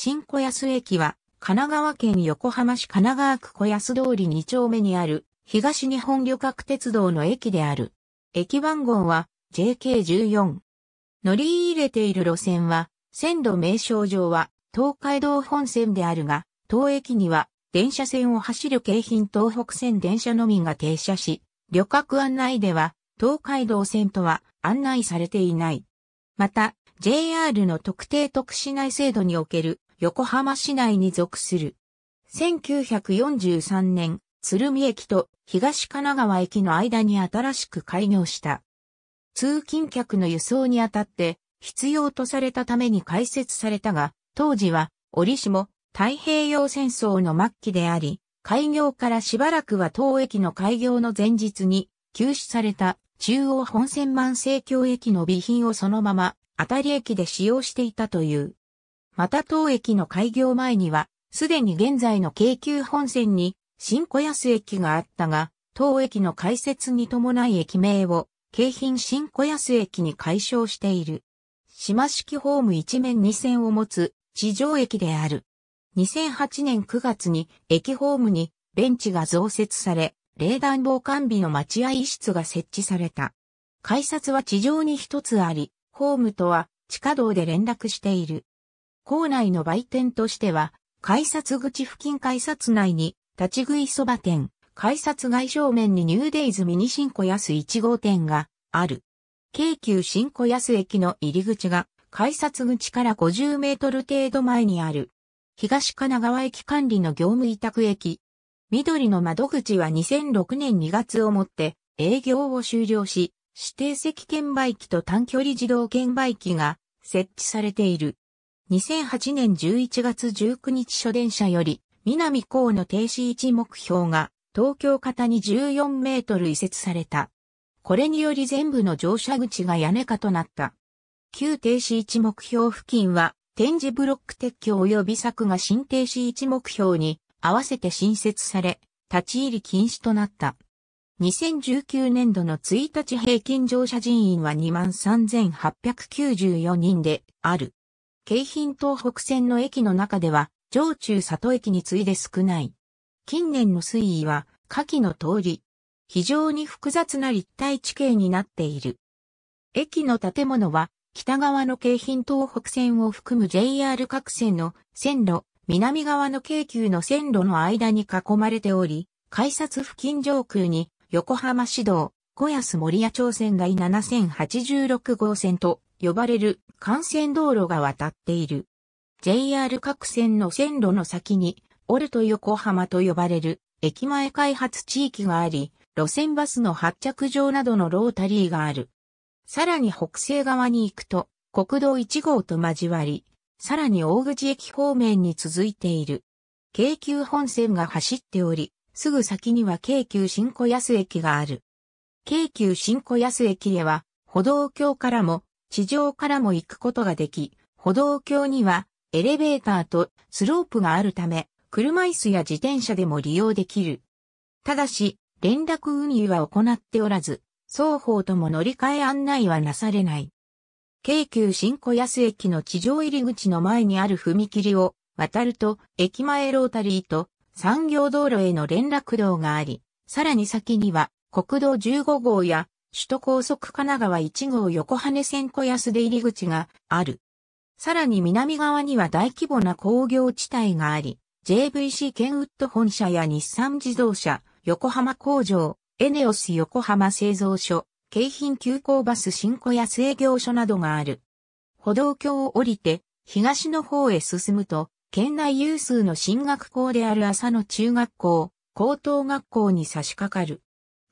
新小安駅は、神奈川県横浜市神奈川区小安通り2丁目にある、東日本旅客鉄道の駅である。駅番号は JK14。乗り入れている路線は、線路名称上は東海道本線であるが、当駅には電車線を走る京浜東北線電車のみが停車し、旅客案内では東海道線とは案内されていない。また、JR の特定特殊内制度における横浜市内に属する。1943年、鶴見駅と東神奈川駅の間に新しく開業した。通勤客の輸送にあたって必要とされたために開設されたが、当時は折しも太平洋戦争の末期であり、開業からしばらくは当駅の開業の前日に休止された中央本線万世橋駅の備品をそのまま当たり駅で使用していたという。また当駅の開業前には、すでに現在の京急本線に新小安駅があったが、当駅の開設に伴い駅名を、京浜新小安駅に改称している。島式ホーム一面二線を持つ地上駅である。2008年9月に駅ホームにベンチが増設され、冷暖房完備の待合室が設置された。改札は地上に一つあり、ホームとは地下道で連絡している。校内の売店としては、改札口付近改札内に、立ち食いそば店、改札外正面にニューデイズミニ新小安1号店がある。京急新小安駅の入り口が改札口から50メートル程度前にある。東神奈川駅管理の業務委託駅。緑の窓口は2006年2月をもって営業を終了し、指定席券売機と短距離自動券売機が設置されている。2008年11月19日初電車より、南港の停止位置目標が、東京方に14メートル移設された。これにより全部の乗車口が屋根下となった。旧停止位置目標付近は、展示ブロック撤去及び柵が新停止位置目標に合わせて新設され、立ち入り禁止となった。2019年度の1日平均乗車人員は23,894人である。京浜東北線の駅の中では、上中里駅に次いで少ない。近年の水位は、下記の通り、非常に複雑な立体地形になっている。駅の建物は、北側の京浜東北線を含む JR 各線の線路、南側の京急の線路の間に囲まれており、改札付近上空に横浜市道、小安森屋町線が7086号線と呼ばれる幹線道路が渡っている。JR 各線の線路の先に、オルト横浜と呼ばれる駅前開発地域があり、路線バスの発着場などのロータリーがある。さらに北西側に行くと、国道1号と交わり、さらに大口駅方面に続いている。京急本線が走っており、すぐ先には京急新小安駅がある。京急新小安駅では、歩道橋からも地上からも行くことができ、歩道橋にはエレベーターとスロープがあるため、車椅子や自転車でも利用できる。ただし、連絡運輸は行っておらず、双方とも乗り換え案内はなされない。京急新小安駅の地上入り口の前にある踏切を渡ると、駅前ロータリーと産業道路への連絡道があり、さらに先には国道15号や首都高速神奈川1号横羽線小安出入り口がある。さらに南側には大規模な工業地帯があり、JVC ケンウッド本社や日産自動車、横浜工場、エネオス横浜製造所、京浜急行バス新小屋製業所などがある。歩道橋を降りて、東の方へ進むと、県内有数の進学校である朝野中学校、高等学校に差し掛かる。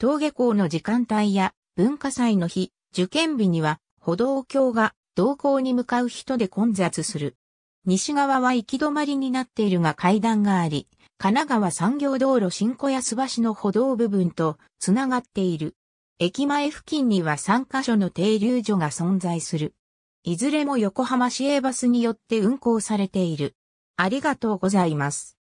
登下校の時間帯や文化祭の日、受験日には歩道橋が同行に向かう人で混雑する。西側は行き止まりになっているが階段があり、神奈川産業道路新小安橋の歩道部分とつながっている。駅前付近には3カ所の停留所が存在する。いずれも横浜市営バスによって運行されている。ありがとうございます。